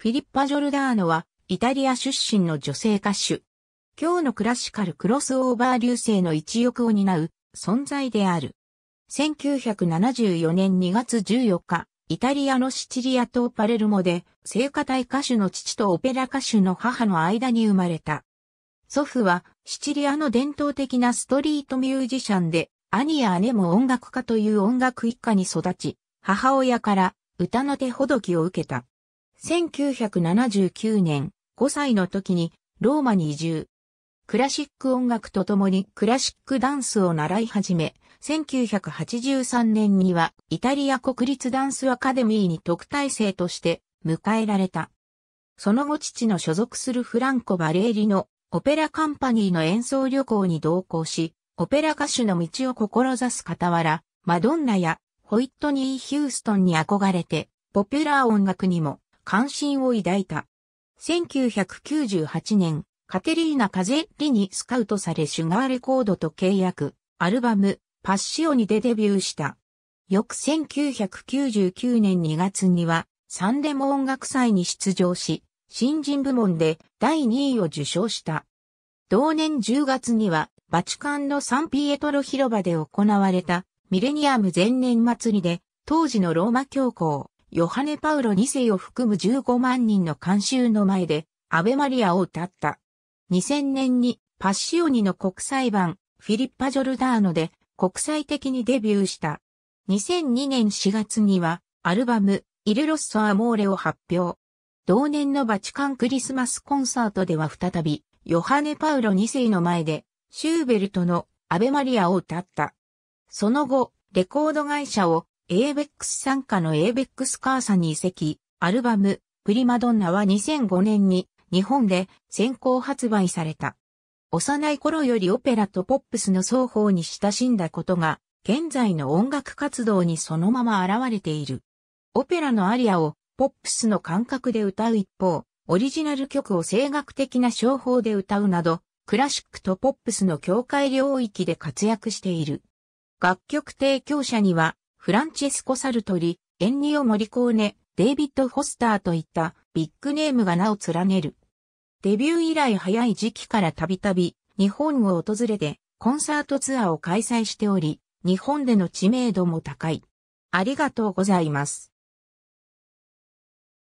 フィリッパ・ジョルダーノは、イタリア出身の女性歌手。今日のクラシカルクロスオーバー流星の一翼を担う存在である。1974年2月14日、イタリアのシチリア島パレルモで、聖歌隊歌手の父とオペラ歌手の母の間に生まれた。祖父は、シチリアの伝統的なストリートミュージシャンで、兄や姉も音楽家という音楽一家に育ち、母親から歌の手ほどきを受けた。1979年、5歳の時にローマに移住。クラシック音楽とともにクラシックダンスを習い始め、1983年にはイタリア国立ダンスアカデミーに特待生として迎えられた。その後父の所属するフランコ・バレーリのオペラカンパニーの演奏旅行に同行し、オペラ歌手の道を志す傍ら、マドンナやホイットニー・ヒューストンに憧れて、ポピュラー音楽にも関心を抱いた。1998年、カテリーナ・カゼッリにスカウトされシュガーレコードと契約、アルバム、パッシオニでデビューした。翌1999年2月には、サンデモ音楽祭に出場し、新人部門で第2位を受賞した。同年10月には、バチカンのサンピエトロ広場で行われたミレニアム前年祭りで、当時のローマ教皇、ヨハネ・パウロ2世を含む15万人の監修の前で、アベマリアを歌った。2000年にパッシオニの国際版、フィリッパ・ジョルダーノで国際的にデビューした。2002年4月には、アルバム、イルロッソ・アモーレを発表。同年のバチカンクリスマスコンサートでは再び、ヨハネ・パウロ2世の前で、シューベルトのアベマリアを歌った。その後、レコード会社をエベックス参加のエベックスカーサに移籍、アルバム、プリマドンナは2005年に日本で先行発売された。幼い頃よりオペラとポップスの双方に親しんだことが、現在の音楽活動にそのまま現れている。オペラのアリアをポップスの感覚で歌う一方、オリジナル曲を声楽的な商法で歌うなど、クラシックとポップスの境界領域で活躍している。楽曲提供者には、フランチェスコ・サルトリ、エンニオ・モリコーネ、デイビッド・フォスターといったビッグネームが名を連ねる。デビュー以来早い時期からたびたび日本を訪れてコンサートツアーを開催しており、日本での知名度も高い。ありがとうございます。